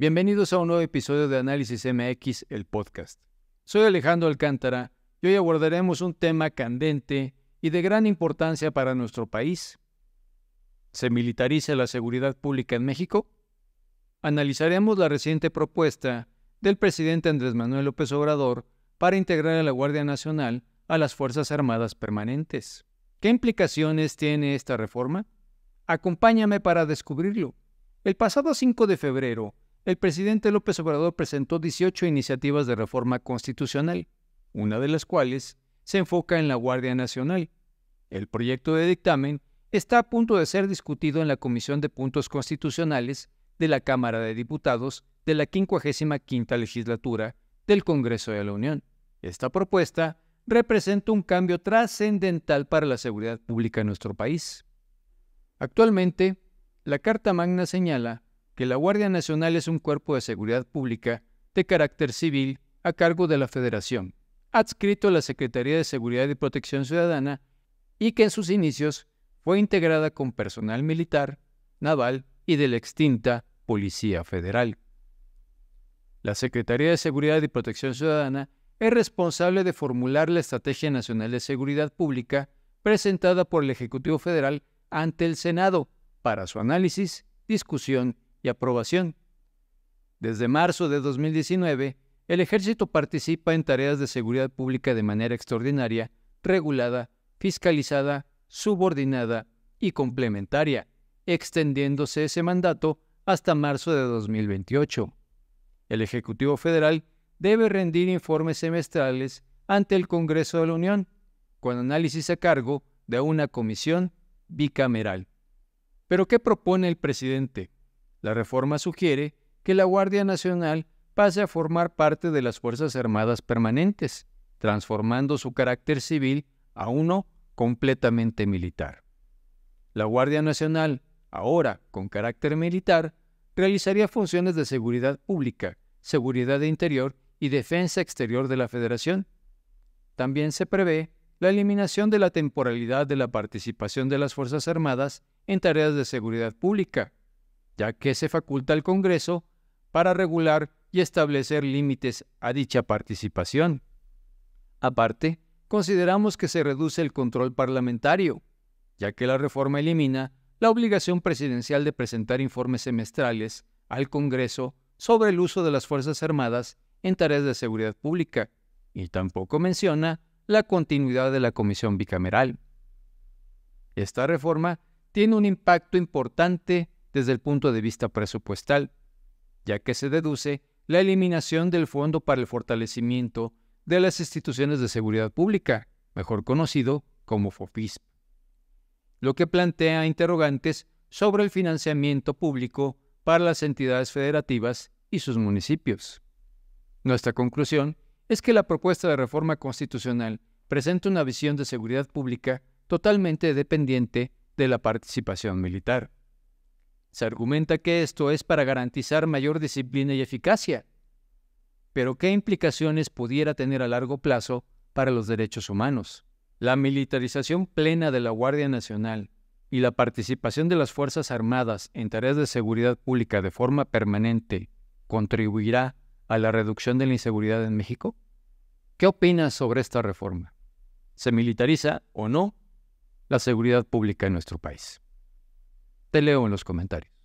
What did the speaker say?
Bienvenidos a un nuevo episodio de Análisis MX, el podcast. Soy Alejandro Alcántara y hoy abordaremos un tema candente y de gran importancia para nuestro país. ¿Se militariza la seguridad pública en México? Analizaremos la reciente propuesta del presidente Andrés Manuel López Obrador para integrar a la Guardia Nacional a las Fuerzas Armadas Permanentes. ¿Qué implicaciones tiene esta reforma? Acompáñame para descubrirlo. El pasado 5 de febrero, el presidente López Obrador presentó 18 iniciativas de reforma constitucional, una de las cuales se enfoca en la Guardia Nacional. El proyecto de dictamen está a punto de ser discutido en la Comisión de Puntos Constitucionales de la Cámara de Diputados de la 55 legislatura del Congreso de la Unión. Esta propuesta representa un cambio trascendental para la seguridad pública en nuestro país. Actualmente, la Carta Magna señala que la Guardia Nacional es un cuerpo de seguridad pública de carácter civil a cargo de la Federación, adscrito a la Secretaría de Seguridad y Protección Ciudadana y que en sus inicios fue integrada con personal militar, naval y de la extinta Policía Federal. La Secretaría de Seguridad y Protección Ciudadana es responsable de formular la Estrategia Nacional de Seguridad Pública presentada por el Ejecutivo Federal ante el Senado para su análisis, discusión y y aprobación. Desde marzo de 2019, el ejército participa en tareas de seguridad pública de manera extraordinaria, regulada, fiscalizada, subordinada y complementaria, extendiéndose ese mandato hasta marzo de 2028. El Ejecutivo Federal debe rendir informes semestrales ante el Congreso de la Unión, con análisis a cargo de una comisión bicameral. Pero ¿qué propone el presidente? La reforma sugiere que la Guardia Nacional pase a formar parte de las Fuerzas Armadas Permanentes, transformando su carácter civil a uno completamente militar. La Guardia Nacional, ahora con carácter militar, realizaría funciones de seguridad pública, seguridad interior y defensa exterior de la Federación. También se prevé la eliminación de la temporalidad de la participación de las Fuerzas Armadas en tareas de seguridad pública, ya que se faculta al Congreso para regular y establecer límites a dicha participación. Aparte, consideramos que se reduce el control parlamentario, ya que la reforma elimina la obligación presidencial de presentar informes semestrales al Congreso sobre el uso de las Fuerzas Armadas en tareas de seguridad pública, y tampoco menciona la continuidad de la comisión bicameral. Esta reforma tiene un impacto importante desde el punto de vista presupuestal, ya que se deduce la eliminación del Fondo para el Fortalecimiento de las Instituciones de Seguridad Pública, mejor conocido como FOFISP, lo que plantea interrogantes sobre el financiamiento público para las entidades federativas y sus municipios. Nuestra conclusión es que la propuesta de reforma constitucional presenta una visión de seguridad pública totalmente dependiente de la participación militar. Se argumenta que esto es para garantizar mayor disciplina y eficacia. Pero ¿qué implicaciones pudiera tener a largo plazo para los derechos humanos? La militarización plena de la Guardia Nacional y la participación de las Fuerzas Armadas en tareas de seguridad pública de forma permanente contribuirá a la reducción de la inseguridad en México? ¿Qué opinas sobre esta reforma? ¿Se militariza o no la seguridad pública en nuestro país? Te leo en los comentarios.